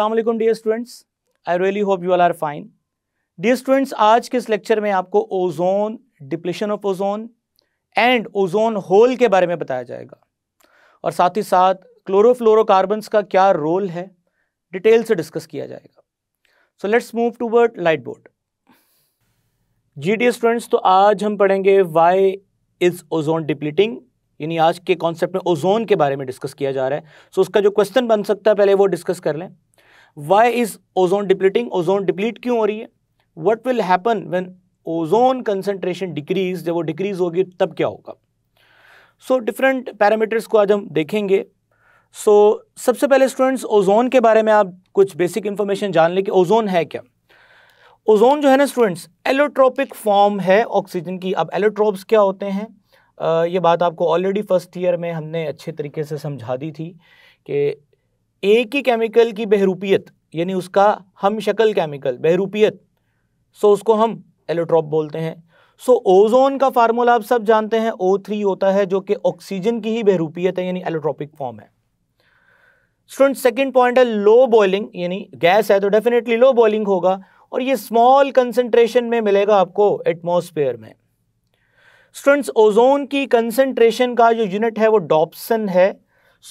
Aslam dear students I really hope you all are fine dear students आज के इस lecture में आपको ozone depletion of ozone and ozone hole के बारे में बताया जाएगा और साथ ही साथ क्लोरोफ्लोरोकार्बन्स का क्या रोल है डिटेल से डिस्कस किया जाएगा so let's move toward light board जी डी स्टूडेंट्स तो आज हम पढ़ेंगे वाई इज़ ओजोन डिप्लीटिंग यानी आज के कॉन्सेप्ट में ओजोन के बारे में डिस्कस किया जा रहा है सो so, उसका जो क्वेश्चन बन सकता है पहले वो डिस्कस कर लें why is ozone depleting ozone deplete क्यों हो रही है what will happen when ozone concentration decrease जब वो डिक्रीज होगी तब क्या होगा सो डिफरेंट पैरामीटर्स को आज हम देखेंगे सो so, सबसे पहले स्टूडेंट्स ओजोन के बारे में आप कुछ बेसिक इन्फॉर्मेशन जान लें कि ओजोन है क्या ओजोन जो है ना स्टूडेंट्स एलोट्रोपिक फॉर्म है ऑक्सीजन की अब एलोट्रोप्स क्या होते हैं ये बात आपको ऑलरेडी फर्स्ट ईयर में हमने अच्छे तरीके से समझा दी थी कि एक ही केमिकल की बहरूपियत यानी उसका हम शक्ल केमिकल बहरूपियत सो उसको हम एलोट्रॉप बोलते हैं सो ओजोन का फार्मूला आप सब जानते हैं ओ थ्री होता है जो कि ऑक्सीजन की ही बहरूपियत है यानी एलोट्रॉपिक फॉर्म है स्टूडेंट सेकेंड पॉइंट है लो बॉइलिंग यानी गैस है तो डेफिनेटली लो बॉइलिंग होगा और ये स्मॉल कंसेंट्रेशन में मिलेगा आपको एटमोसफेयर में स्टूडेंट्स ओजोन की कंसेंट्रेशन का जो यूनिट है वो डॉप्सन है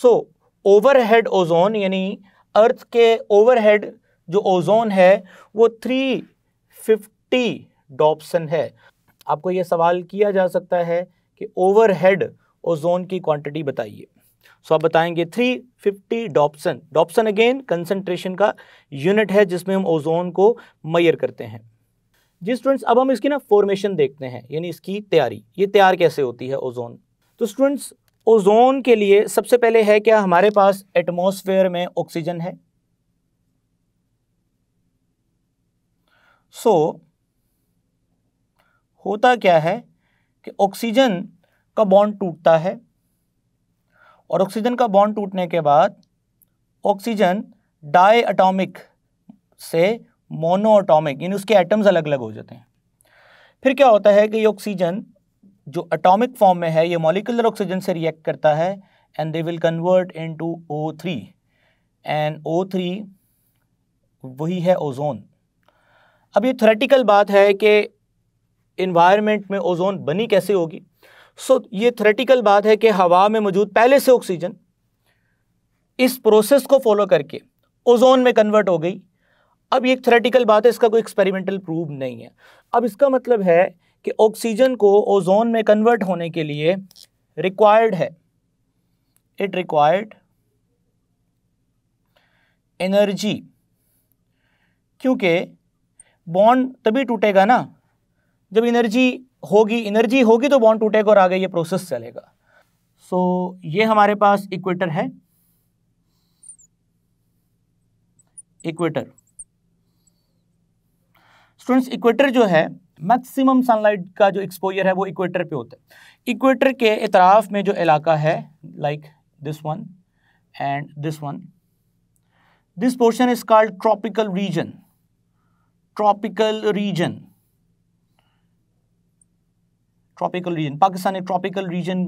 सो ओवरहेड ओजोन यानी अर्थ के ओवरहेड जो ओजोन है वो 350 डॉप्सन है आपको ये सवाल किया जा सकता है कि ओवरहेड ओजोन की क्वांटिटी बताइए सो so, आप बताएंगे 350 डॉप्सन डॉप्सन अगेन कंसंट्रेशन का यूनिट है जिसमें हम ओजोन को मैयर करते हैं जी स्टूडेंट्स अब हम इसकी ना फॉर्मेशन देखते हैं यानी इसकी तैयारी ये तैयार कैसे होती है ओजोन तो स्टूडेंट्स ओजोन के लिए सबसे पहले है क्या हमारे पास एटमॉस्फेयर में ऑक्सीजन है सो so, होता क्या है कि ऑक्सीजन का बॉन्ड टूटता है और ऑक्सीजन का बॉन्ड टूटने के बाद ऑक्सीजन डाई अटोमिक से मोनो अटोमिक यानी उसके एटम्स अलग अलग हो जाते हैं फिर क्या होता है कि ये ऑक्सीजन जो अटोमिक फॉर्म में है ये मॉलिकुलर ऑक्सीजन से रिएक्ट करता है and they will convert into O three and O three वही है ओजोन अब ये थ्रेटिकल बात है कि इन्वायरमेंट में ओजोन बनी कैसे होगी सो so, ये थ्रेटिकल बात है कि हवा में मौजूद पहले से ऑक्सीजन इस प्रोसेस को फॉलो करके ओजोन में कन्वर्ट हो गई अब ये थ्रेटिकल बात है इसका कोई एक्सपेरिमेंटल प्रूव नहीं है अब इसका मतलब है कि ऑक्सीजन को ओजोन में कन्वर्ट होने के लिए रिक्वायर्ड है इट रिक्वायर्ड एनर्जी क्योंकि बॉन्ड तभी टूटेगा ना जब एनर्जी होगी एनर्जी होगी तो बॉन्ड टूटेगा और आगे ये प्रोसेस चलेगा सो so, ये हमारे पास इक्वेटर है इक्वेटर स्टूडेंट्स इक्वेटर जो है मैक्सिमम सनलाइट का जो एक्सपोजर है वो इक्वेटर पे होता है इक्वेटर के इतराफ़ में जो इलाका है like this one and this one this portion is called tropical region tropical region tropical region Pakistan एक ट्रॉपिकल रीजन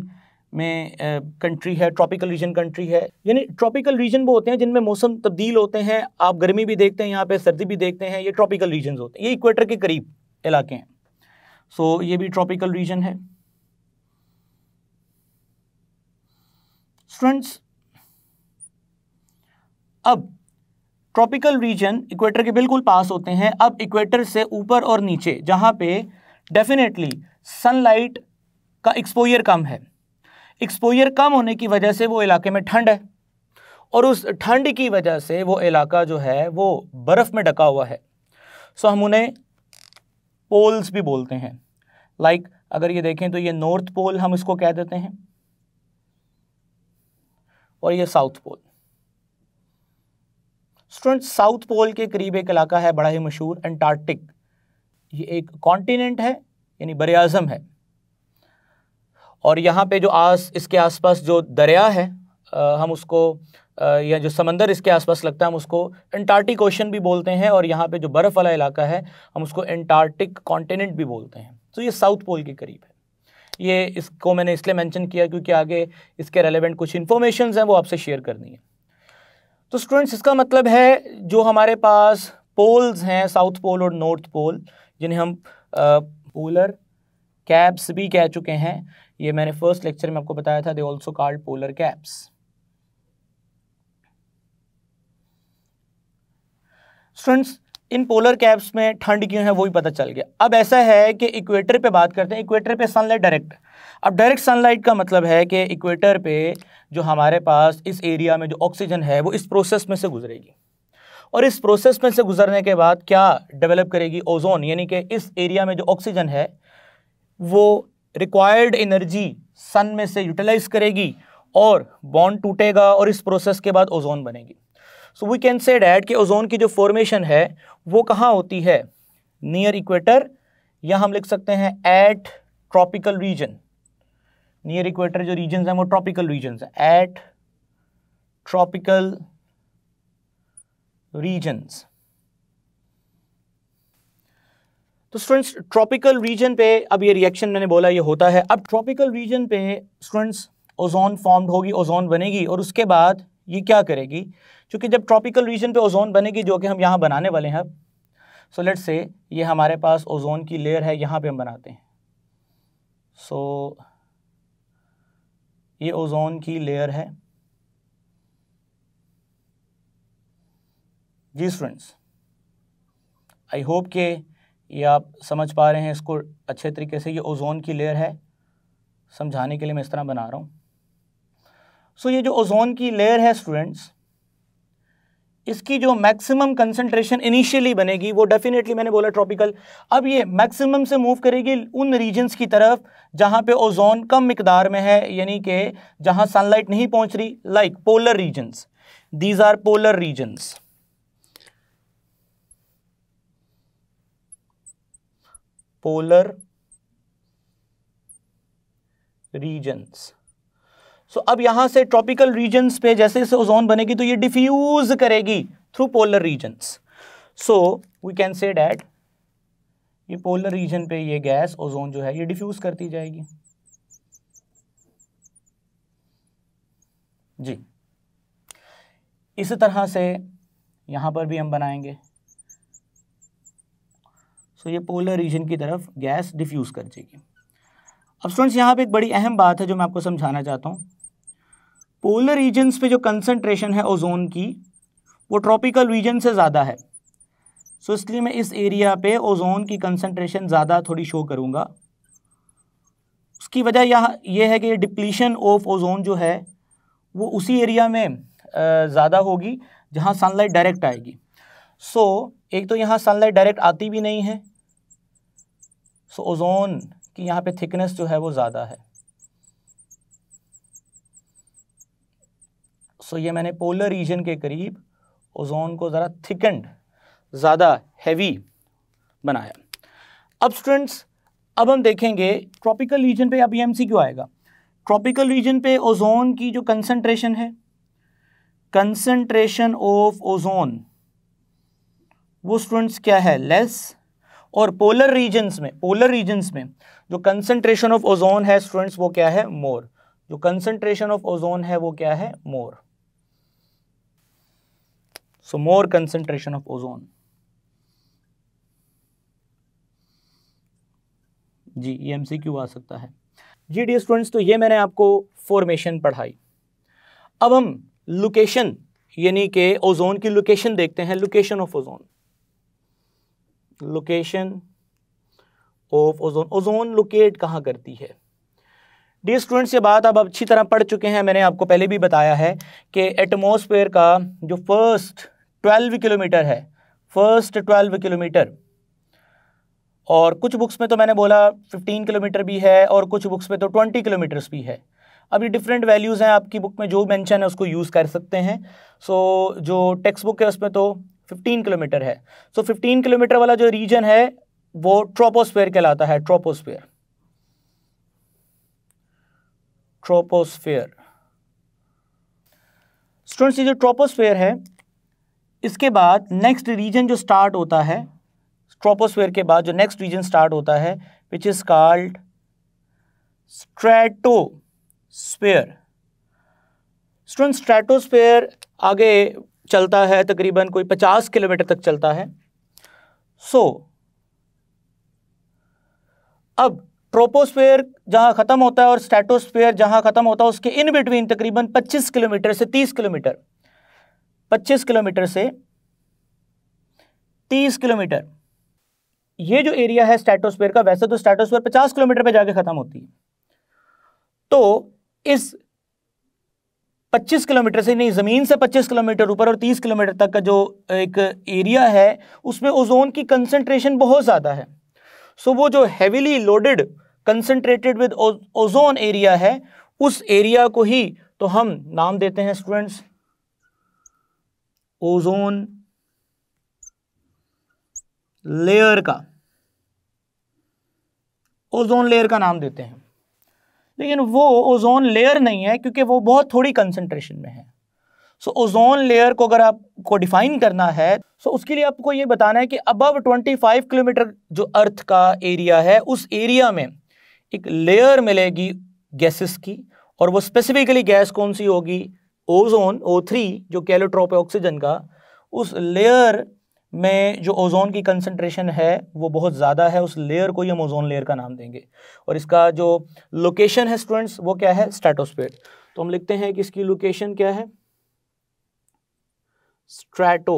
में कंट्री uh, है ट्रॉपिकल रीजन कंट्री है यानी ट्रॉपिकल रीजन वो होते हैं जिनमें मौसम तब्दील होते हैं आप गर्मी भी देखते हैं यहाँ पे सर्दी भी देखते हैं ये ट्रॉपिकल रीजन होते हैं ये इक्वेटर के करीब इलाके हैं सो so, ये भी ट्रॉपिकल रीजन है स्टूडेंट्स अब ट्रॉपिकल रीजन इक्वेटर के बिल्कुल पास होते हैं अब इक्वेटर से ऊपर और नीचे जहां पे डेफिनेटली सनलाइट का एक्सपोयर कम है एक्सपोयर कम होने की वजह से वो इलाके में ठंड है और उस ठंड की वजह से वो इलाका जो है वो बर्फ़ में ढका हुआ है सो हम उन्हें पोल्स भी बोलते हैं लाइक like, अगर ये देखें तो ये नॉर्थ पोल हम इसको कह देते हैं और ये south pole student south pole के करीब एक इलाका है बड़ा ही मशहूर अंटार्कटिक ये एक कॉन्टिनेंट है यानी बर है और यहाँ पे जो आस इसके आसपास जो दरिया है हम उसको या जो समंदर इसके आसपास लगता है हम उसको एंटार्टिक ओशन भी बोलते हैं और यहाँ पे जो बर्फ़ वाला इलाका है हम उसको एंटार्टिक कॉन्टिनेंट भी बोलते हैं तो ये साउथ पोल के करीब है ये इसको मैंने इसलिए मेंशन किया क्योंकि आगे इसके रेलेवेंट कुछ इन्फॉर्मेशन हैं वो आपसे शेयर करनी है तो स्टूडेंट्स इसका मतलब है जो हमारे पास पोल्स हैं साउथ पोल और नॉर्थ पोल जिन्हें हम पोलर कैप्स भी कह चुके हैं ये मैंने फर्स्ट लेक्चर में आपको बताया था they also called polar caps students इन पोलर कैप्स में ठंड क्यों है वो भी पता चल गया अब ऐसा है कि इक्वेटर पे बात करते हैं इक्वेटर पे सनलाइट डायरेक्ट अब डायरेक्ट सनलाइट का मतलब है कि इक्वेटर पे जो हमारे पास इस एरिया में जो ऑक्सीजन है वो इस प्रोसेस में से गुजरेगी और इस प्रोसेस में से गुजरने के बाद क्या डेवलप करेगी ओजोन यानी कि इस एरिया में जो ऑक्सीजन है वो रिक्वायर्ड एनर्जी सन में से यूटिलाइज करेगी और बॉन्ड टूटेगा और इस प्रोसेस के बाद ओजोन बनेगी so we can say that कि ओजोन की जो फॉर्मेशन है वो कहाँ होती है नियर इक्वेटर या हम लिख सकते हैं at tropical region near equator जो रीजन हैं वो ट्रॉपिकल रीजन है एट ट्रॉपिकल रीजन्स तो स्टूडेंट्स ट्रॉपिकल रीजन पे अब ये रिएक्शन मैंने बोला ये होता है अब ट्रॉपिकल रीजन पे स्टूडेंट्स ओजोन फॉर्म्ड होगी ओजोन बनेगी और उसके बाद ये क्या करेगी क्योंकि जब ट्रॉपिकल रीजन पे ओजोन बनेगी जो कि हम यहाँ बनाने वाले हैं सो लेट्स से ये हमारे पास ओजोन की लेयर है यहाँ पे हम बनाते हैं सो so, ये ओजोन की लेयर है जी स्टूडेंट्स आई होप के ये आप समझ पा रहे हैं इसको अच्छे तरीके से ये ओजोन की लेयर है समझाने के लिए मैं इस तरह बना रहा हूँ सो so, ये जो ओजोन की लेयर है स्टूडेंट्स इसकी जो मैक्सिमम कंसंट्रेशन इनिशियली बनेगी वो डेफिनेटली मैंने बोला ट्रॉपिकल अब ये मैक्सिमम से मूव करेगी उन रीजन्स की तरफ जहाँ पे ओजोन कम मकदार में है यानी कि जहाँ सनलाइट नहीं पहुँच रही like polar regions these are polar regions polar regions so अब यहां से ट्रॉपिकल रीजन पे जैसे जैसे ओजोन बनेगी तो ये डिफ्यूज करेगी through polar region so we can say that ये पोलर रीजन पे ये गैस ओजोन जो है ये डिफ्यूज करती जाएगी जी इस तरह से यहां पर भी हम बनाएंगे सो so, ये पोलर रीजन की तरफ गैस डिफ्यूज़ कर जाएगी अब स्टूडेंट्स यहां पे एक बड़ी अहम बात है जो मैं आपको समझाना चाहता हूं पोलर रीजन्स पे जो कंसंट्रेशन है ओजोन की वो ट्रॉपिकल रीजन से ज़्यादा है सो इसलिए मैं इस एरिया पे ओजोन की कंसंट्रेशन ज़्यादा थोड़ी शो करूँगा उसकी वजह यह यह है कि डिप्लीशन ऑफ ओजोन जो है वो उसी एरिया में ज़्यादा होगी जहाँ सनलाइट डायरेक्ट आएगी सो so, एक तो यहाँ सनलाइट डायरेक्ट आती भी नहीं है सो so, ओजोन की यहाँ पे थिकनेस जो है वो ज़्यादा है सो ये मैंने पोलर रीजन के करीब ओजोन को ज़रा थिकेंड ज़्यादा हैवी बनाया अब स्टूडेंट्स अब हम देखेंगे ट्रॉपिकल रीजन पे अभी एम क्यों आएगा ट्रॉपिकल रीजन पे ओजोन की जो कंसंट्रेशन है कंसंट्रेशन ऑफ ओजोन वो स्टूडेंट्स क्या है लेस और पोलर रीजन्स में पोलर रीजन्स में जो कंसंट्रेशन ऑफ ओजोन है स्टूडेंट्स वो क्या है मोर जो कंसंट्रेशन ऑफ ओजोन है वो क्या है मोर so more concentration of ozone जी ये एम आ सकता है जी डी स्टूडेंट्स तो ये मैंने आपको फॉर्मेशन पढ़ाई अब हम लोकेशन यानी कि ओजोन की लोकेशन देखते हैं location of ozone location of ozone ozone locate कहाँ करती है डी स्टूडेंट्स ये बात अब अच्छी तरह पढ़ चुके हैं मैंने आपको पहले भी बताया है कि एटमोसफेयर का जो फर्स्ट ट्वेल्व किलोमीटर है फर्स्ट ट्वेल्व किलोमीटर और कुछ बुक्स में तो मैंने बोला फिफ्टीन किलोमीटर भी है और कुछ बुक्स में तो ट्वेंटी किलोमीटर्स भी है अब ये डिफरेंट वैल्यूज़ हैं आपकी बुक में जो मेंशन है उसको यूज़ कर सकते हैं सो so, जो टेक्स्ट बुक है उसमें तो 15 किलोमीटर है सो so, 15 किलोमीटर वाला जो रीजन है वो ट्रोपोस्फेयर कहलाता है ट्रोपोस्फेयर ट्रोपोस्फेयर स्टूडेंट्स ये जो ट्रोपोस्फेयर है इसके बाद नेक्स्ट रीजन जो स्टार्ट होता है ट्रोपोस्फेयर के बाद जो नेक्स्ट रीजन स्टार्ट होता है which is called stratosphere student stratosphere आगे चलता है तकरीबन कोई पचास किलोमीटर तक चलता है सो so, अब ट्रोपोस्फेयर जहां ख़त्म होता है और स्ट्रेटोस्फेयर जहां ख़त्म होता है उसके इन बिटवीन तकरीबन 25 किलोमीटर से 30 किलोमीटर 25 किलोमीटर से 30 किलोमीटर ये जो एरिया है स्टैटोस्फेयर का वैसे तो स्टैटोस्फेयर 50 किलोमीटर पे जाके ख़त्म होती है तो इस 25 किलोमीटर से नहीं ज़मीन से 25 किलोमीटर ऊपर और 30 किलोमीटर तक का जो एक एरिया है उसमें ओजोन की कंसेंट्रेशन बहुत ज़्यादा है सो वो जो heavily loaded concentrated with ozone area है उस एरिया को ही तो हम नाम देते हैं स्टूडेंट्स ओजोन लेयर का ओजोन लेयर का नाम देते हैं लेकिन वो ओजोन लेयर नहीं है क्योंकि वो बहुत थोड़ी कंसंट्रेशन में है सो ओजोन लेयर को अगर आपको डिफाइन करना है सो so उसके लिए आपको ये बताना है कि अबव 25 किलोमीटर जो अर्थ का एरिया है उस एरिया में एक लेयर मिलेगी गैसेस की और वो स्पेसिफिकली गैस कौन सी होगी ओजोन ओ थ्री जो कैलोट्रॉप है ऑक्सीजन का उस लेयर में जो ओजोन की कंसंट्रेशन है वो बहुत ज़्यादा है उस लेयर को ही हम ओजोन लेयर का नाम देंगे और इसका जो लोकेशन है स्टूडेंट्स वो क्या है स्ट्रेटोस्फेयर तो हम लिखते हैं कि इसकी लोकेशन क्या है स्ट्रेटो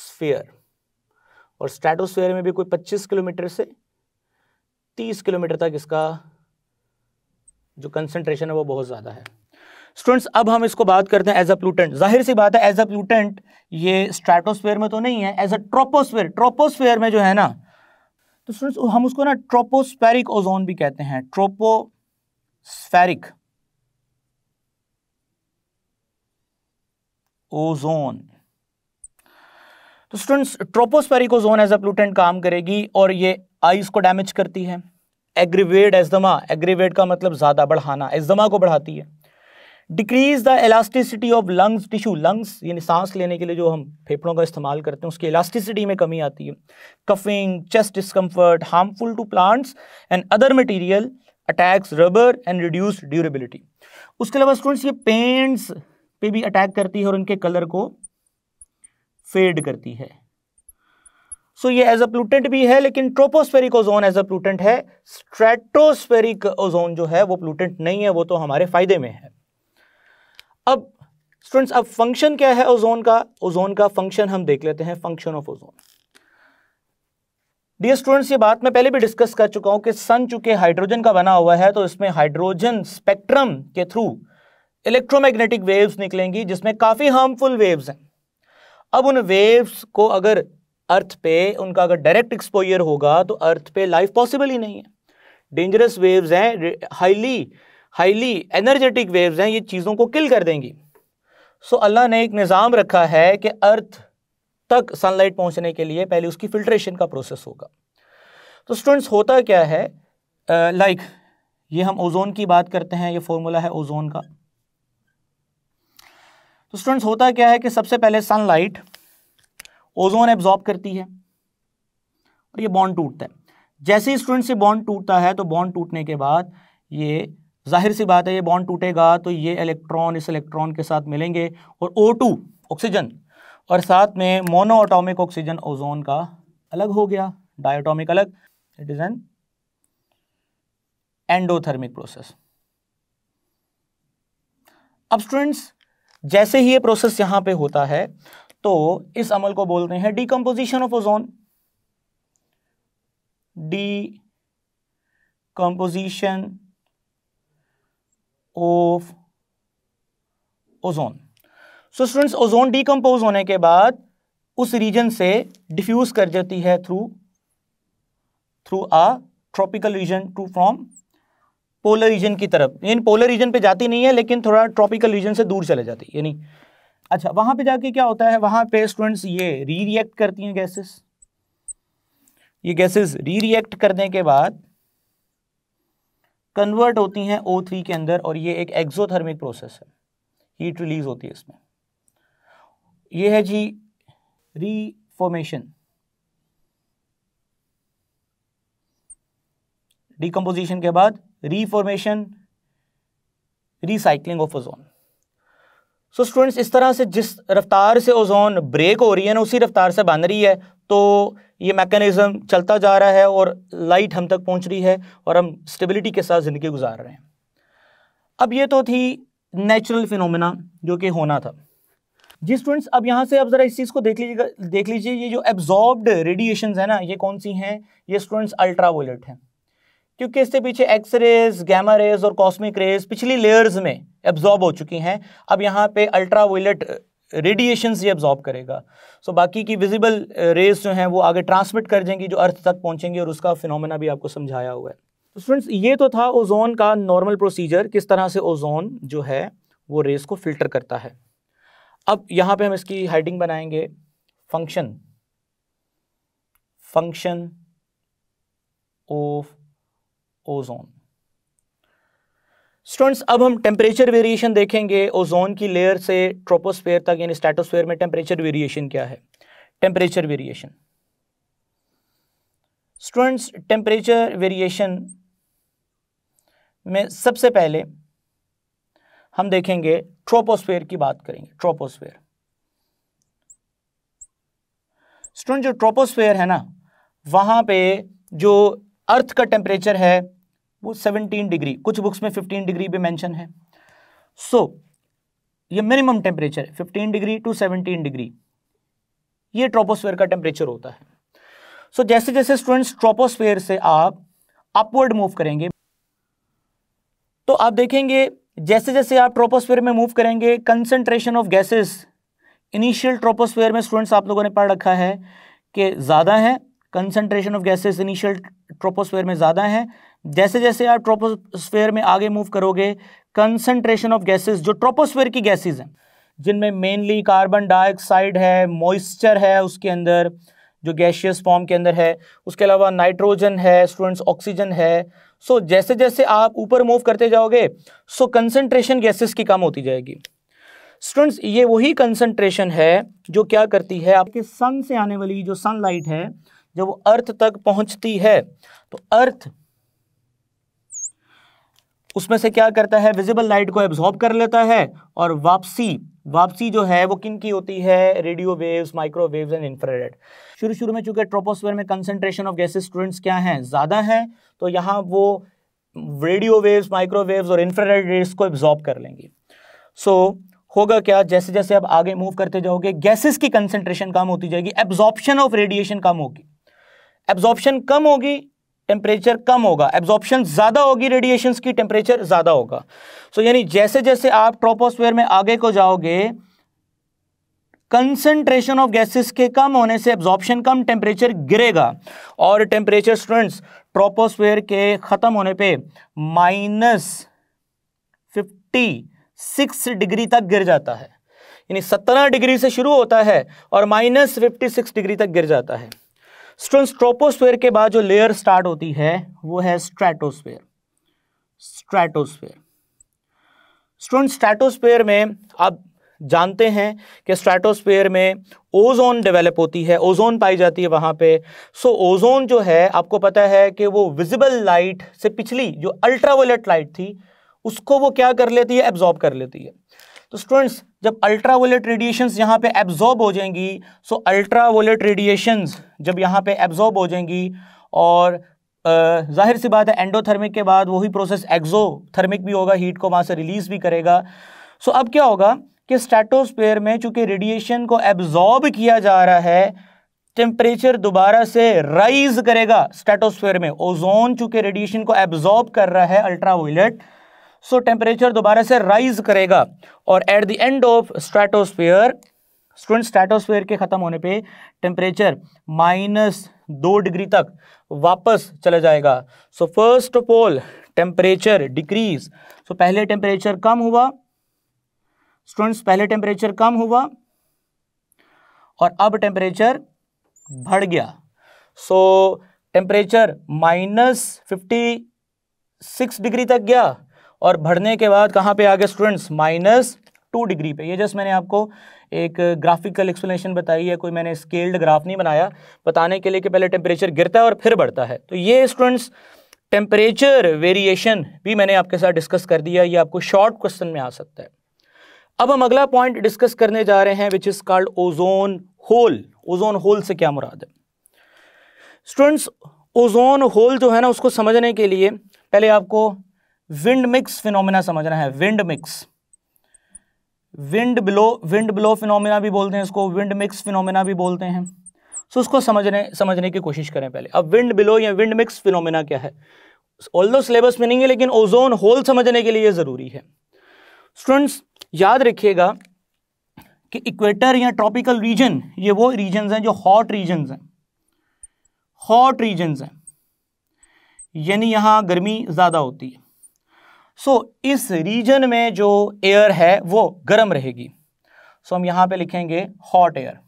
स्फेयर और स्ट्रेटोस्फेयर में भी कोई 25 किलोमीटर से 30 किलोमीटर तक इसका जो कंसंट्रेशन है वो बहुत ज़्यादा है स्टूडेंट्स अब हम इसको बात करते हैं एज अ प्लूटेंट जाहिर सी बात है एज अ प्लूटेंट ये स्ट्रेटोस्फेयर में तो नहीं है एज अ ट्रोपोस्फेयर ट्रोपोस्फेयर में जो है ना तो स्टूडेंट्स हम उसको ना ट्रोपोस्फेरिक ओजोन भी कहते हैं ट्रोपोस्फेरिक ओजोन तो students tropospheric ozone as a pollutant काम करेगी और ये आइस को डैमेज करती है एग्रीवेट एजमा एग्रीवेट का मतलब ज़्यादा बढ़ाना एजमा को बढ़ाती है decrease the elasticity of lungs tissue lungs यानी सांस लेने के लिए जो हम फेफड़ों का इस्तेमाल करते हैं उसकी इलास्टिसिटी में कमी आती है coughing chest discomfort harmful to plants and other material attacks rubber and reduce durability उसके अलावा स्टूडेंट्स ये पेंट्स पे भी अटैक करती है और उनके कलर को फेड करती है सो so, ये एज अ प्लूटेंट भी है लेकिन tropospheric ozone as a pollutant है स्ट्रेटोस्फेरिक ओजोन जो है वो प्लूटेंट नहीं है वो तो हमारे फायदे में है अब स्टूडेंट्स अब फंक्शन क्या है ओजोन का ओजोन का फंक्शन हम देख लेते हैं function of ozone dear students ये बात मैं पहले भी डिस्कस कर चुका हूं कि सन चूंकि हाइड्रोजन का बना हुआ है तो इसमें हाइड्रोजन स्पेक्ट्रम के थ्रू इलेक्ट्रोमैग्नेटिक वेव्स निकलेंगी जिसमें काफ़ी हार्मफुल वेव्स हैं अब उन वेव्स को अगर अर्थ पे उनका अगर डायरेक्ट एक्सपोयर होगा तो अर्थ पे लाइफ पॉसिबल ही नहीं है डेंजरस वेव्स हैं हाईली हाईली एनर्जेटिक वेव्स हैं ये चीज़ों को किल कर देंगी सो अल्लाह ने एक निज़ाम रखा है कि अर्थ तक सनलाइट पहुंचने के लिए पहले उसकी फिल्ट्रेशन का प्रोसेस होगा तो स्टूडेंट्स होता क्या है लाइक uh, like, ये हम ओजोन की बात करते हैं ये फॉर्मूला है ओजोन का तो स्टूडेंट्स होता क्या है कि सबसे पहले सनलाइट ओजोन एब्जॉर्ब करती है और ये बॉन्ड टूटता है जैसे ही स्टूडेंट्स से बॉन्ड टूटता है तो बॉन्ड टूटने के बाद ये जाहिर सी बात है ये बॉन्ड टूटेगा तो ये इलेक्ट्रॉन इस इलेक्ट्रॉन के साथ मिलेंगे और ओ टू ऑक्सीजन और साथ में मोनोआटोमिक ऑक्सीजन ओजोन का अलग हो गया डायटोमिक अलग it is an endothermic process अब स्टूडेंट्स जैसे ही ये प्रोसेस यहां पे होता है तो इस अमल को बोलते हैं decomposition of ozone decomposition of ozone so students ozone decompose होने के बाद उस रीजन से डिफ्यूज कर जाती है through through a tropical region to from polar region की तरफ यानी पोलर रीजन पे जाती नहीं है लेकिन थोड़ा ट्रॉपिकल रीजन से दूर चले जाती है यानी अच्छा वहां पे जाके क्या होता है वहां पे स्टूडेंट्स ये री रिएक्ट करती हैं गैसेस ये गैसेस री रिएक्ट करने के बाद कन्वर्ट होती हैं ओ थ्री के अंदर और ये एक एक्सोथर्मिक प्रोसेस है हीट रिलीज होती है इसमें ये है जी रीफॉर्मेशन डिकम्पोजिशन के बाद reformation recycling of ozone so students इस तरह से जिस रफ्तार से ओजोन ब्रेक हो रही है ना उसी रफ्तार से बन रही है तो ये मैकेनिज़्म चलता जा रहा है और लाइट हम तक पहुंच रही है और हम स्टेबिलिटी के साथ ज़िंदगी गुजार रहे हैं अब ये तो थी नेचुरल फिनोमेना जो कि होना था जी स्टूडेंट्स अब यहाँ से अब ज़रा इस चीज़ को देख लीजिएगा देख लीजिए ये जो एब्जॉर्ब्ड रेडिएशन है ना ये कौन सी हैं ये स्टूडेंट्स अल्ट्रा वायलेट हैं क्योंकि इसके पीछे एक्स रेज गैमा रेज और कॉस्मिक रेज पिछली लेयर्स में एब्जॉर्ब हो चुकी हैं अब यहाँ पे अल्ट्रा वायलेट रेडिएशन ये ऑब्जॉर्व करेगा सो so, बाकी की विजिबल रेज uh, जो हैं वो आगे ट्रांसमिट कर जाएंगी जो अर्थ तक पहुँचेंगी और उसका फिनोमेना भी आपको समझाया हुआ है तो स्टूडेंट्स ये तो था ओजोन का नॉर्मल प्रोसीजर किस तरह से ओजोन जो है वो रेस को फिल्टर करता है अब यहाँ पे हम इसकी हाइडिंग बनाएंगे function function of ozone students अब हम टेम्परेचर वेरिएशन देखेंगे ओजोन की लेयर से ट्रोपोस्फेयर तक यानी स्टेटोस्फेयर में टेम्परेचर वेरिएशन क्या है temperature variation students temperature variation में सबसे पहले हम देखेंगे ट्रोपोस्फेयर की बात करेंगे ट्रोपोस्फेयर स्टूडेंट जो ट्रोपोस्फेयर है ना वहां पे जो अर्थ का टेम्परेचर है वो 17 डिग्री कुछ बुक्स में 15 डिग्री भी मेंशन है सो so, ये minimum temperature 15 degree to 17 degree ये ट्रोपोस्फेयर का टेम्परेचर होता है सो so, जैसे जैसे स्टूडेंट्स ट्रोपोस्फेयर से आप अपवर्ड मूव करेंगे तो आप देखेंगे जैसे जैसे आप ट्रोपोस्फेयर में मूव करेंगे concentration of gases initial troposphere में स्टूडेंट्स आप लोगों ने पढ़ रखा है कि ज़्यादा है concentration of gases initial troposphere में ज़्यादा है जैसे जैसे आप ट्रोपोस्फेयर में आगे मूव करोगे कंसनट्रेशन ऑफ गैसेस जो ट्रोपोस्फेयर की गैसेस हैं जिनमें मेनली कार्बन डाइऑक्साइड है मॉइस्चर है उसके अंदर जो गैशियस फॉर्म के अंदर है उसके अलावा नाइट्रोजन है स्टूडेंट्स ऑक्सीजन है सो so, जैसे जैसे आप ऊपर मूव करते जाओगे सो कंसनट्रेशन गैसेस की कम होती जाएगी स्टूडेंट्स ये वही कंसनट्रेशन है जो क्या करती है आपके सन से आने वाली जो सनलाइट है जब वो अर्थ तक पहुंचती है तो अर्थ उसमें से क्या करता है विजिबल लाइट को एब्जॉर्ब कर लेता है और वापसी वापसी जो है वो किन की होती है radio waves microwaves and infrared शुरू शुरू में चूंकि ट्रोपोस्फेयर में कंसंट्रेशन ऑफ गैसेस स्टूडेंट्स क्या हैं ज़्यादा है तो यहाँ वो रेडियो वेव्स माइक्रोवेव्स और इंफ्रारेड रेड्स को एब्जॉर्ब कर लेंगे सो so, होगा क्या जैसे जैसे आप आगे मूव करते जाओगे गैसेस की कंसेंट्रेशन कम होती जाएगी एब्जॉर्प्शन ऑफ रेडिएशन कम होगी एब्जॉर्प्शन कम होगी टेम्परेचर कम होगा एब्जॉर्प्शन ज़्यादा होगी रेडिएशन की टेम्परेचर ज़्यादा होगा सो so, यानी जैसे जैसे आप ट्रोपोस्फेयर में आगे को जाओगे कंसेंट्रेशन ऑफ गैसेस के कम होने से एब्जॉर्प्शन कम टेम्परेचर गिरेगा और टेम्परेचर स्टूडेंट्स ट्रोपोस्फेयर के ख़त्म होने पे माइनस फिफ्टी सिक्स डिग्री तक गिर जाता है यानी सत्रह डिग्री से शुरू होता है और माइनस फिफ्टी सिक्स डिग्री तक गिर जाता है स्टूडेंट ट्रोपोस्फेयर के बाद जो लेयर स्टार्ट होती है वो है स्ट्रेटोस्फेयर स्ट्रेटोस्फेयर स्टूडेंट स्ट्रेटोस्फेयर में आप जानते हैं कि स्ट्रेटोस्फेयर में ओजोन डेवलप होती है ओजोन पाई जाती है वहां पे सो so, ओजोन जो है आपको पता है कि वो विजिबल लाइट से पिछली जो अल्ट्रावायलेट लाइट थी उसको वो क्या कर लेती है एब्जॉर्ब कर लेती है तो स्टूडेंट्स जब अल्ट्रा वोलेट रेडिएशंस यहाँ पे एब्जॉर्ब हो जाएंगी सो अल्ट्रा वोलेट रेडिएशंस जब यहाँ पे एब्जॉर्ब हो जाएंगी और जाहिर सी बात है एंडोथर्मिक के बाद वही प्रोसेस एक्जोथर्मिक भी होगा हीट को वहाँ से रिलीज़ भी करेगा सो अब क्या होगा कि स्टेटोस्पेयर में चूंकि रेडिएशन को एब्जॉर्ब किया जा रहा है टेम्परेचर दोबारा से राइज करेगा स्टेटोस्फेयर में ओजोन चूंकि रेडिएशन को एब्जॉर्ब कर रहा है अल्ट्रावायलेट सो टेम्परेचर दोबारा से राइज करेगा और at the end of stratosphere student stratosphere के ख़त्म होने पे टेम्परेचर माइनस दो डिग्री तक वापस चला जाएगा so first of all temperature decrease so पहले टेम्परेचर कम हुआ स्टूडेंट्स पहले टेम्परेचर कम हुआ और अब टेम्परेचर बढ़ गया so temperature minus fifty six degree तक गया और बढ़ने के बाद कहाँ पे आ गए स्टूडेंट्स माइनस टू डिग्री पे ये जस्ट मैंने आपको एक ग्राफिकल एक्सप्लेनेशन बताई है कोई मैंने स्केल्ड ग्राफ नहीं बनाया बताने के लिए कि पहले टेम्परेचर गिरता है और फिर बढ़ता है तो ये स्टूडेंट्स टेम्परेचर वेरिएशन भी मैंने आपके साथ डिस्कस कर दिया ये आपको शॉर्ट क्वेश्चन में आ सकता है अब हम अगला पॉइंट डिस्कस करने जा रहे हैं which is called ozone hole ozone hole से क्या मुराद है स्टूडेंट्स ओजोन होल जो है ना उसको समझने के लिए पहले आपको विंड मिक्स फिनोमिना समझना है wind mix wind below wind below phenomena भी बोलते हैं इसको विंड मिक्स फिनोमिना भी बोलते हैं सो उसको समझने समझने की कोशिश करें पहले अब विंड बिलो या विंड मिक्स फिनोमिना क्या है ऑल दो सिलेबस में नहीं है लेकिन ओजोन होल समझने के लिए ज़रूरी है स्टूडेंट्स याद रखिएगा कि इक्वेटर या ट्रॉपिकल रीजन ये वो रीजन हैं जो हॉट रीजन हैं हॉट रीजन हैं यानी यहाँ गर्मी ज़्यादा होती है सो so, इस रीजन में जो एयर है वो गर्म रहेगी सो so, हम यहां पे लिखेंगे हॉट एयर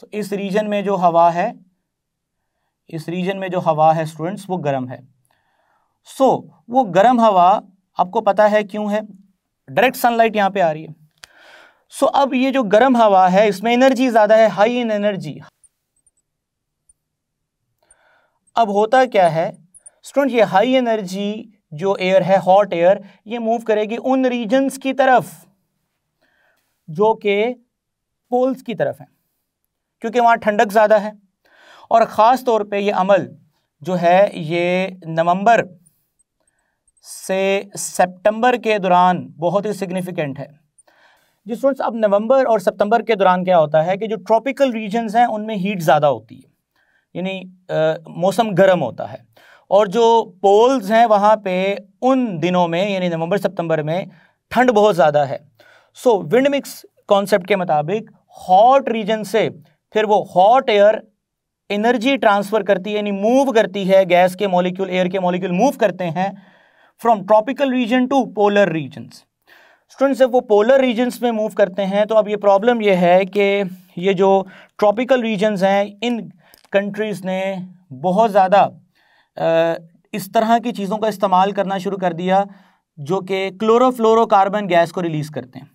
सो इस रीजन में जो हवा है इस रीजन में जो हवा है स्टूडेंट्स वो गर्म है सो so, वो गर्म हवा आपको पता है क्यों है डायरेक्ट सनलाइट यहां पे आ रही है सो so, अब ये जो गर्म हवा है इसमें एनर्जी ज़्यादा है हाई इन एनर्जी अब होता क्या है स्टूडेंट ये हाई एनर्जी जो एयर है हॉट एयर ये मूव करेगी उन रीजन्स की तरफ जो कि पोल्स की तरफ हैं क्योंकि वहाँ ठंडक ज़्यादा है और ख़ास तौर पे ये अमल जो है ये नवंबर से सितंबर के दौरान बहुत ही सिग्निफिकेंट है जी स्टूडेंट्स अब नवंबर और सितंबर के दौरान क्या होता है कि जो ट्रॉपिकल रीजन्स हैं उनमें हीट ज़्यादा होती है यानी मौसम गर्म होता है और जो पोल्स हैं वहाँ पे उन दिनों में यानी नवंबर सितंबर में ठंड बहुत ज़्यादा है सो विंड मिक्स कॉन्सेप्ट के मुताबिक हॉट रीजन से फिर वो हॉट एयर एनर्जी ट्रांसफ़र करती है यानी मूव करती है गैस के मॉलिक्यूल एयर के मॉलिक्यूल मूव करते हैं from tropical region to polar regions students जब वो पोलर रीजन्स में मूव करते हैं तो अब ये प्रॉब्लम ये है कि ये जो ट्रॉपिकल रीजन्स हैं इन कंट्रीज़ ने बहुत ज़्यादा इस तरह की चीज़ों का इस्तेमाल करना शुरू कर दिया जो कि क्लोरोफ्लोरोकार्बन गैस को रिलीज़ करते हैं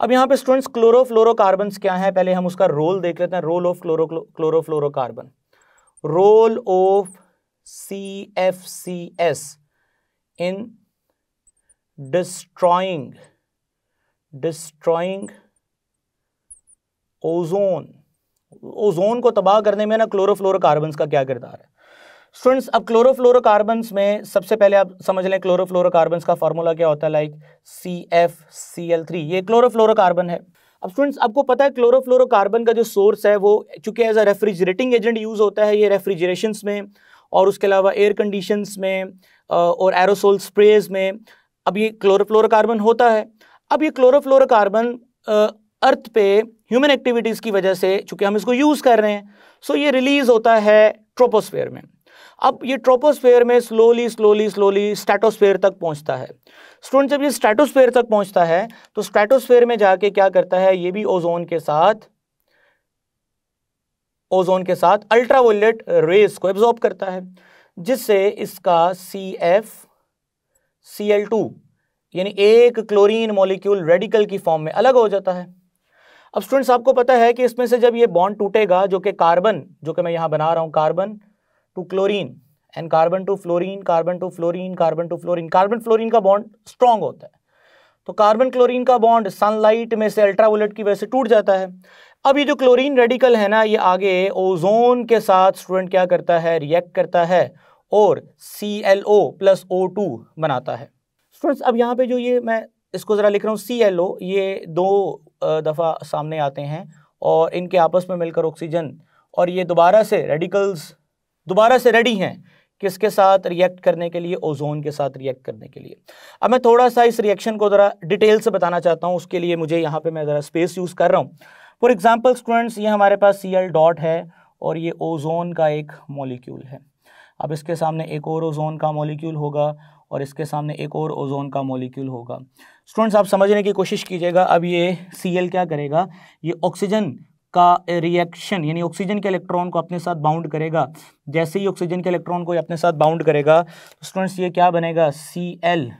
अब यहाँ पे स्टूडेंट्स क्लोरोफ्लोरोकार्बन्स क्या है पहले हम उसका रोल देख लेते हैं role of chloro chlorofluorocarbon role of C F C S in destroying destroying ozone ozone को तबाह करने में ना क्लोरोफ्लोरोकार्बन्स का क्या किरदार है स्टूडेंट्स अब क्लोरोफ्लोरोकार्बन में सबसे पहले आप समझ लें क्लोरोफ्लोरोकार्बन का फॉर्मूला क्या होता है like C F C L three ये क्लोरोफ्लोरोकार्बन है अब स्टूडेंट्स आपको पता है क्लोरोफ्लोरोकार्बन का जो सोर्स है वो चूंकि as a refrigerating agent use होता है ये रेफ्रिजरेशन में और उसके अलावा एयर कंडीशन में और एरोसोल स्प्रेज में अब ये क्लोरोफ्लोरोकार्बन होता है अब ये क्लोरोफ्लोरोकार्बन अर्थ पे ह्यूमन एक्टिविटीज़ की वजह से चूंकि हम इसको यूज़ कर रहे हैं सो ये रिलीज़ होता है ट्रोपोस्फेयर में अब ये ट्रोपोस्फेयर में स्लोली स्लोली स्लोली स्टेटोस्फेयर तक पहुंचता है स्टूडेंट जब ये स्ट्रेटोस्फेयर तक पहुंचता है तो स्ट्रेटोस्फेयर में जाके क्या करता है ये भी ओजोन के साथ ओजोन के साथ अल्ट्रावोलेट रेस को एब्जॉर्ब करता है जिससे इसका C F C L two यानी एक क्लोरीन मॉलिक्यूल रेडिकल की फॉर्म में अलग हो जाता है अब स्टूडेंट्स आपको पता है कि इसमें से जब ये बॉन्ड टूटेगा जो कि कार्बन जो कि मैं यहां बना रहा हूं carbon to chlorine and carbon to fluorine carbon to fluorine carbon to fluorine carbon fluorine का बॉन्ड स्ट्रांग होता है तो कार्बन क्लोरीन का बॉन्ड सनलाइट में से अल्ट्रावोलेट की वजह से टूट जाता है अब ये जो क्लोरीन रेडिकल है ना ये आगे ओजोन के साथ स्टूडेंट क्या करता है रिएक्ट करता है और C L O plus O two बनाता है स्टूडेंट्स अब यहाँ पे जो ये मैं इसको ज़रा लिख रहा हूँ सी एल ओ ये दो दफ़ा सामने आते हैं और इनके आपस में मिलकर ऑक्सीजन और ये दोबारा से रेडिकल्स दोबारा से रेडी हैं किसके साथ रिएक्ट करने के लिए ओजोन के साथ रिएक्ट करने के लिए अब मैं थोड़ा सा इस रिएक्शन को ज़रा डिटेल से बताना चाहता हूँ उसके लिए मुझे यहाँ पे मैं ज़रा स्पेस यूज़ कर रहा हूँ फॉर एग्जांपल स्टूडेंट्स ये हमारे पास सी एल डॉट है और ये ओजोन का एक मॉलिक्यूल है अब इसके सामने एक और ओजोन का मॉलिक्यूल होगा और इसके सामने एक और ओजोन का मॉलिक्यूल होगा स्टूडेंट्स आप समझने की कोशिश कीजिएगा अब ये सी क्या करेगा ये ऑक्सीजन का रिएक्शन यानी ऑक्सीजन के इलेक्ट्रॉन को अपने साथ बाउंड करेगा जैसे ही ऑक्सीजन के इलेक्ट्रॉन को अपने साथ बाउंड करेगा स्टूडेंट्स तो ये क्या बनेगा सी एल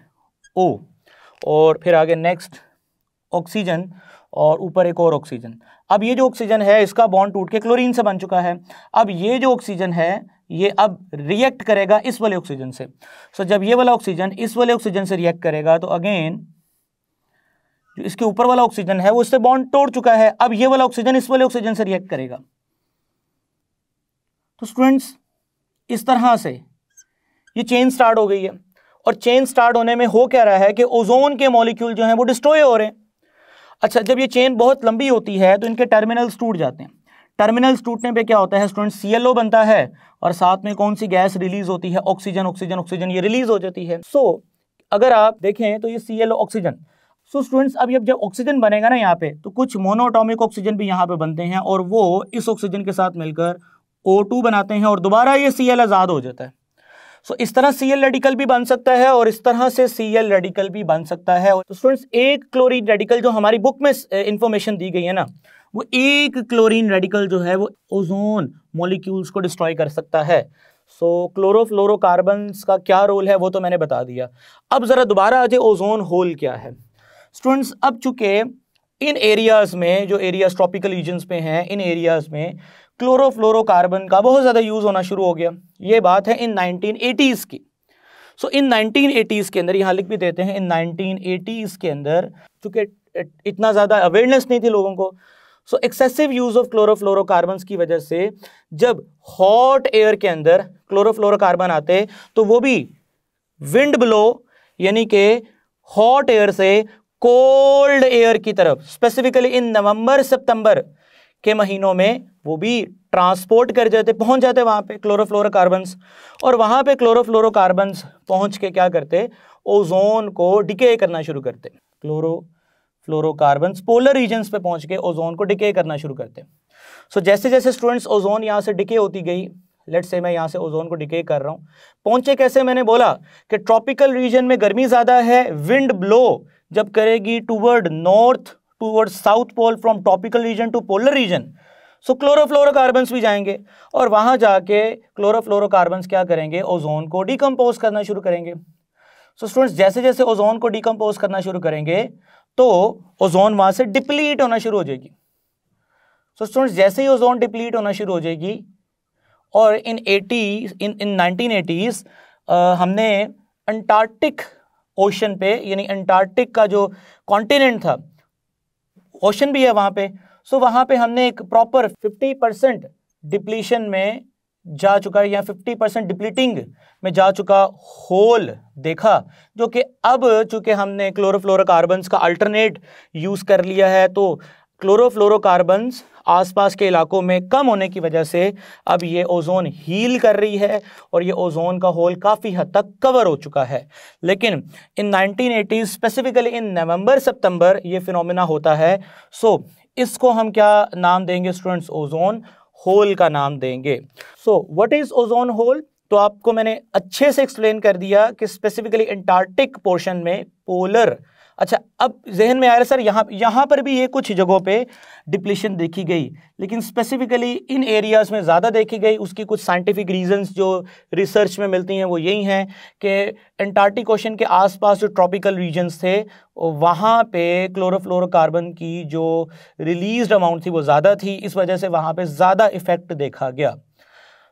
ओ और फिर आगे नेक्स्ट ऑक्सीजन और ऊपर एक और ऑक्सीजन अब ये जो ऑक्सीजन है इसका बॉन्ड टूट के क्लोरीन से बन चुका है अब ये जो ऑक्सीजन है ये अब रिएक्ट करेगा इस वाले ऑक्सीजन से सो so, जब ये वाला ऑक्सीजन इस वाले ऑक्सीजन से रिएक्ट करेगा तो अगेन जो इसके ऊपर वाला ऑक्सीजन है वो इससे बॉन्ड तोड़ चुका है अब ये वाला ऑक्सीजन इस वाले ऑक्सीजन से रिएक्ट करेगा तो स्टूडेंट्स इस तरह से ये चेन स्टार्ट हो गई है और चेन स्टार्ट होने में हो क्या रहा है कि ओजोन के मॉलिक्यूल जो हैं वो डिस्ट्रॉय हो रहे हैं अच्छा जब ये चेन बहुत लंबी होती है तो इनके टर्मिनल्स टूट जाते हैं टर्मिनल्स टूटने पे क्या होता है स्टूडेंट सी बनता है और साथ में कौन सी गैस रिलीज होती है ऑक्सीजन ऑक्सीजन ऑक्सीजन ये रिलीज हो जाती है सो so, अगर आप देखें तो ये सी ऑक्सीजन सो स्टूडेंट्स अभी अब जब ऑक्सीजन बनेगा ना यहाँ पे तो कुछ मोनोटॉमिक ऑक्सीजन भी यहाँ पे बनते हैं और वो इस ऑक्सीजन के साथ मिलकर O2 बनाते हैं और दोबारा ये सी आज़ाद हो जाता है सो so, इस तरह सी रेडिकल भी बन सकता है और इस तरह से Cl रेडिकल भी बन सकता है तो स्टूडेंट्स एक क्लोरीन रेडिकल जो हमारी बुक में इंफॉर्मेशन दी गई है ना वो एक क्लोरीन रेडिकल जो है वो ओजोन मोलिक्यूल्स को डिस्ट्रॉय कर सकता है सो क्लोरोफ्लोरोकार्बन्स का क्या रोल है वो तो मैंने बता दिया अब ज़रा दोबारा आ जाए ओजोन होल क्या है स्टूडेंट्स अब चुके इन एरियाज़ में जो एरियाज ट्रॉपिकल रीजन्स पे हैं इन एरियाज़ में क्लोरोफ्लोरोकार्बन का बहुत ज़्यादा यूज़ होना शुरू हो गया ये बात है इन 1980s की सो so, इन 1980s के अंदर यहाँ लिख भी देते हैं इन 1980s के अंदर चूँकि इतना ज़्यादा अवेयरनेस नहीं थी लोगों को so excessive use of chlorofluorocarbon की वजह से जब हॉट एयर के अंदर क्लोरोफ्लोरोकार्बन आते तो वो भी विंड ब्लो यानी कि हॉट एयर से कोल्ड एयर की तरफ स्पेसिफिकली इन नवंबर सितंबर के महीनों में वो भी ट्रांसपोर्ट कर जाते पहुंच जाते वहां पे क्लोरोफ्लोरोकार्बन्स और वहां पे क्लोरोफ्लोरोकार्बन्स पहुंच के क्या करते ओजोन को डिके करना शुरू करते क्लोरो फ्लोरोकार्बन्स पोलर रीजन्स पे पहुंच के ओजोन को डिके करना शुरू करते सो so, सो जैसे जैसे स्टूडेंट्स ओजोन यहाँ से डिके होती गई लेट से मैं यहाँ से ओजोन को डिके कर रहा हूँ पहुंचे कैसे मैंने बोला कि ट्रॉपिकल रीजन में गर्मी ज़्यादा है विंड ब्लो जब करेगी toward north toward south pole from tropical region to polar region so chlorofluorocarbons भी जाएंगे और वहां जाके क्लोरोफ्लोरोकार्बन्स क्या करेंगे ओजोन को डिकम्पोज करना शुरू करेंगे सो so, स्टूडेंट्स जैसे जैसे ओजोन को डिकम्पोज करना शुरू करेंगे तो ओजोन वहाँ से डिप्लीट होना शुरू हो जाएगी सो so, स्टूडेंट्स जैसे ही ओजोन डिप्लीट होना शुरू हो जाएगी और in eighty in in nineteen eighties हमने अंटार्कटिक ओशन पे यानी अंटार्कटिक का जो कॉन्टिनेंट था ओशन भी है वहाँ पे सो वहां वहाँ पे हमने एक प्रॉपर 50 परसेंट डिप्लीशन में जा चुका है या 50 परसेंट डिप्लीटिंग में जा चुका होल देखा जो कि अब चूंकि हमने क्लोरोफ्लोरोकार्बन्स का अल्टरनेट यूज़ कर लिया है तो क्लोरोफ्लोरोकार्बन्स आसपास के इलाकों में कम होने की वजह से अब ये ओज़ोन हील कर रही है और ये ओज़ोन का होल काफ़ी हद तक कवर हो चुका है लेकिन इन 1980 स्पेसिफिकली इन नवंबर सितंबर ये फिनोमिना होता है सो so, इसको हम क्या नाम देंगे स्टूडेंट्स ओज़ोन होल का नाम देंगे so what is ozone hole तो आपको मैंने अच्छे से एक्सप्लेन कर दिया कि स्पेसिफिकली एंटार्क्टिक पोर्शन में पोलर अच्छा अब जहन में आ रहा सर यहाँ यहाँ पर भी ये कुछ जगहों पे डिप्लीशन देखी गई लेकिन स्पेसिफिकली इन एरियाज में ज़्यादा देखी गई उसकी कुछ साइंटिफिक रीजंस जो रिसर्च में मिलती हैं वो यही हैं कि एंटार्टिक ओशन के आसपास जो ट्रॉपिकल रीजंस थे वहाँ पे क्लोरोफ्लोरोकार्बन की जो रिलीज अमाउंट थी वो ज़्यादा थी इस वजह से वहाँ पर ज़्यादा इफ़ेक्ट देखा गया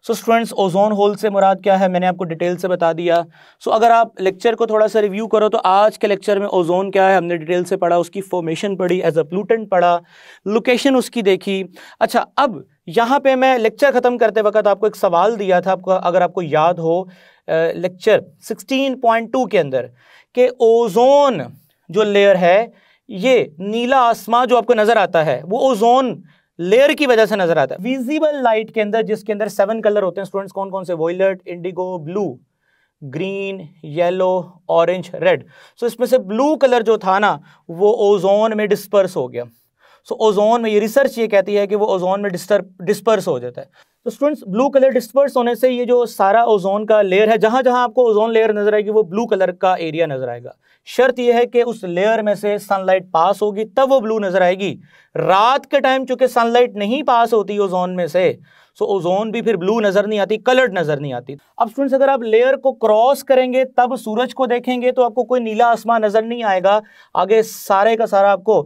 सो स्टूडेंट्स ओजोन होल से मुराद क्या है मैंने आपको डिटेल से बता दिया सो so, अगर आप लेक्चर को थोड़ा सा रिव्यू करो तो आज के लेक्चर में ओजोन क्या है हमने डिटेल से पढ़ा उसकी फॉर्मेशन पढ़ी एज अ प्लूटेंट पढ़ा लोकेशन उसकी देखी अच्छा अब यहाँ पे मैं लेक्चर ख़त्म करते वक्त आपको एक सवाल दिया था आपको अगर आपको याद हो लेक्चर सिक्सटीन के अंदर कि ओजोन जो लेयर है ये नीला आसमां जो आपको नज़र आता है वो ओजोन लेयर की वजह से नजर आता है विजिबल लाइट के अंदर जिसके अंदर सेवन कलर होते हैं स्टूडेंट्स कौन कौन से violet indigo blue green yellow orange red so इसमें से ब्लू कलर जो था ना वो ओजोन में डिस्पर्स हो गया सो so, ओजोन में ये रिसर्च ये कहती है कि वो ओजोन में डिस्टर्ब डिस्पर्स हो जाता है तो स्टूडेंट्स ब्लू कलर डिस्पर्स होने से ये जो सारा ओजोन का लेयर है जहां जहां आपको ओजोन लेयर नजर आएगी वो ब्लू कलर का एरिया नजर आएगा शर्त यह है कि उस लेयर में से सनलाइट पास होगी तब वो ब्लू नजर आएगी रात के टाइम चूंकि सनलाइट नहीं पास होती ओजोन में से सो ओजोन भी फिर ब्लू नजर नहीं आती कलर्ड नजर नहीं आती अब स्टूडेंट्स अगर आप लेयर को क्रॉस करेंगे तब सूरज को देखेंगे तो आपको कोई नीला आसमान नजर नहीं आएगा आगे सारे का सारा आपको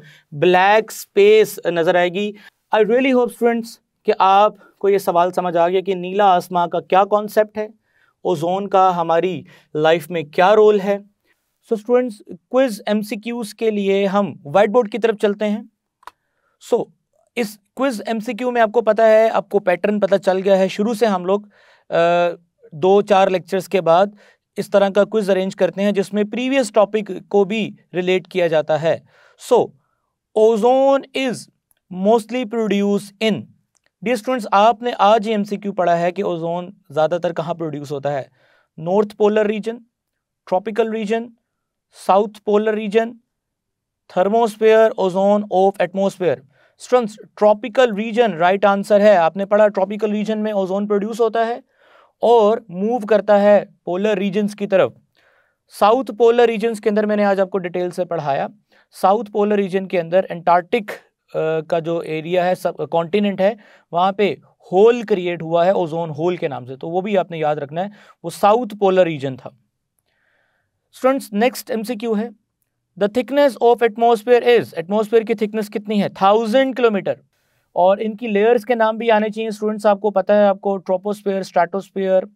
ब्लैक स्पेस नजर आएगी आई रियली होप स्टूडेंट्स कि आप आपको ये सवाल समझ आ गया कि नीला आसमां का क्या कॉन्सेप्ट है ओजोन का हमारी लाइफ में क्या रोल है सो स्टूडेंट्स क्विज एम के लिए हम व्हाइट बोर्ड की तरफ चलते हैं सो so, इस क्विज एमसीक्यू में आपको पता है आपको पैटर्न पता चल गया है शुरू से हम लोग दो चार लेक्चर्स के बाद इस तरह का क्विज अरेंज करते हैं जिसमें प्रीवियस टॉपिक को भी रिलेट किया जाता है so ozone is mostly produce in the students आपने आज ही एमसीक्यू पढ़ा है कि ओजोन ज़्यादातर कहाँ प्रोड्यूस होता है north polar region tropical region south polar region thermosphere ozone of atmosphere students tropical region right answer है आपने पढ़ा ट्रॉपिकल रीजन में ओजोन प्रोड्यूस होता है और मूव करता है पोलर रीजन्स की तरफ साउथ पोलर रीजन्स के अंदर मैंने आज आपको डिटेल से पढ़ाया साउथ पोलर रीजन के अंदर एंटार्क्टिक का जो एरिया है सब कॉन्टिनेंट है वहाँ पे होल क्रिएट हुआ है ओजोन होल के नाम से तो वो भी आपने याद रखना है वो साउथ पोलर रीजन था स्टूडेंट्स नेक्स्ट एमसीक्यू है the thickness of atmosphere is atmosphere की थिकनेस कितनी है थाउजेंड किलोमीटर और इनकी लेयर्स के नाम भी आने चाहिए स्टूडेंट्स आपको पता है आपको ट्रोपोस्फेयर स्ट्रेटोस्फेयर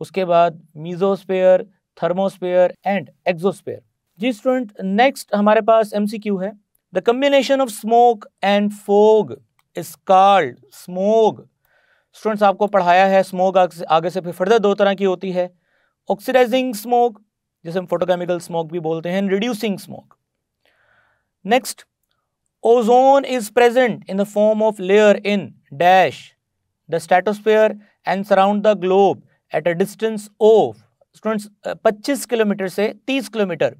उसके बाद मीजोस्फेयर थर्मोस्फेयर एंड एक्जोस्फेयर जी स्टूडेंट नेक्स्ट हमारे पास एमसीक्यू है the combination of smoke and fog is called smog students आपको पढ़ाया है स्मोक आगे से फिर फर्दर दो तरह की होती है ऑक्सीडाइजिंग स्मोक जिसे हम फोटोकेमिकल स्मोक भी बोलते हैं reducing smoke next ozone is present in the form of layer in dash the stratosphere and surround the globe at a distance of students 25 kilometre से 30 किलोमीटर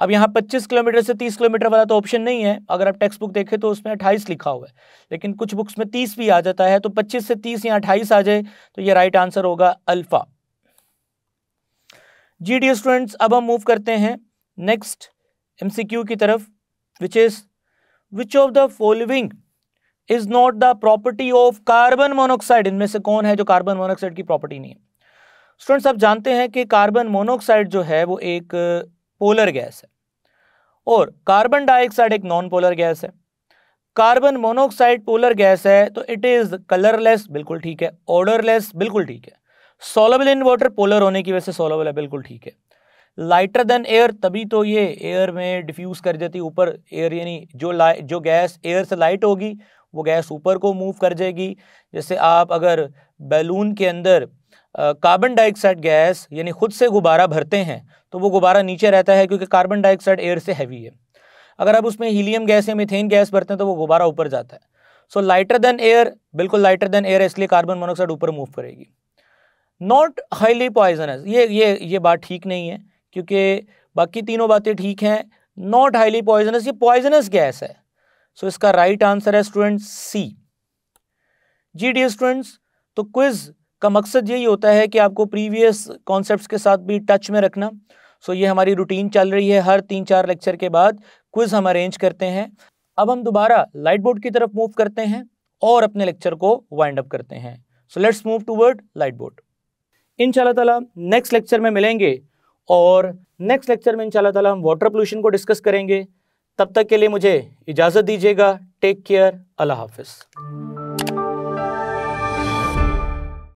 अब यहाँ पच्चीस किलोमीटर से तीस किलोमीटर वाला तो ऑप्शन नहीं है अगर आप टेक्स्ट बुक देखें तो उसमें 28 लिखा हुआ है लेकिन कुछ बुक्स में तीस भी आ जाता है तो पच्चीस से 30 या 28 आ जाए तो ये राइट आंसर होगा अल्फ़ा जी डी स्टूडेंट्स अब हम मूव करते हैं नेक्स्ट एम की तरफ which is which of the following is not the property of carbon monoxide इनमें से कौन है जो कार्बन मोनोक्साइड की प्रॉपर्टी नहीं है स्टूडेंट्स आप जानते हैं कि कार्बन मोनोक्साइड जो है वो एक पोलर गैस है और कार्बन डाइऑक्साइड एक नॉन पोलर गैस है कार्बन मोनोऑक्साइड पोलर गैस है तो इट इज़ कलरलेस बिल्कुल ठीक है ऑर्डरलेस बिल्कुल ठीक है सोलबल इन वाटर पोलर होने की वजह से सोलबल है बिल्कुल ठीक है लाइटर देन एयर तभी तो ये एयर में डिफ्यूज़ कर जाती ऊपर एयर यानी जो लाइट जो गैस एयर से लाइट होगी वो गैस ऊपर को मूव कर जाएगी जैसे आप अगर बैलून के अंदर कार्बन डाइऑक्साइड गैस यानी खुद से गुब्बारा भरते हैं तो वो गुब्बारा नीचे रहता है क्योंकि कार्बन डाइऑक्साइड एयर से हैवी है अगर आप उसमें हीलियम गैस या मिथेन गैस भरते हैं तो वो गुब्बारा ऊपर जाता है सो लाइटर देन एयर बिल्कुल लाइटर देन एयर इसलिए कार्बन मोनोक्साइड ऊपर मूव करेगी नॉट हाईली पॉइजनस ये ये ये बात ठीक नहीं है क्योंकि बाकी तीनों बातें ठीक हैं नॉट हाईली पॉइजनस ये पॉइजनस गैस है सो so, इसका राइट right आंसर है स्टूडेंट सी जी डी स्टूडेंट्स तो क्विज का मकसद यही होता है कि आपको प्रीवियस कॉन्सेप्ट्स के साथ भी टच में रखना सो ये हमारी रूटीन चल रही है हर तीन चार लेक्चर के बाद क्विज़ हम अरेंज करते हैं अब हम दोबारा लाइट बोर्ड की तरफ मूव करते हैं और अपने लेक्चर को वाइंड अप करते हैं so let's move toward light board इन ताला नेक्स्ट लेक्चर में मिलेंगे और नेक्स्ट लेक्चर में इनशाला तला हम वाटर पोल्यूशन को डिस्कस करेंगे तब तक के लिए मुझे इजाज़त दीजिएगा टेक केयर अल्लाह हाफिज़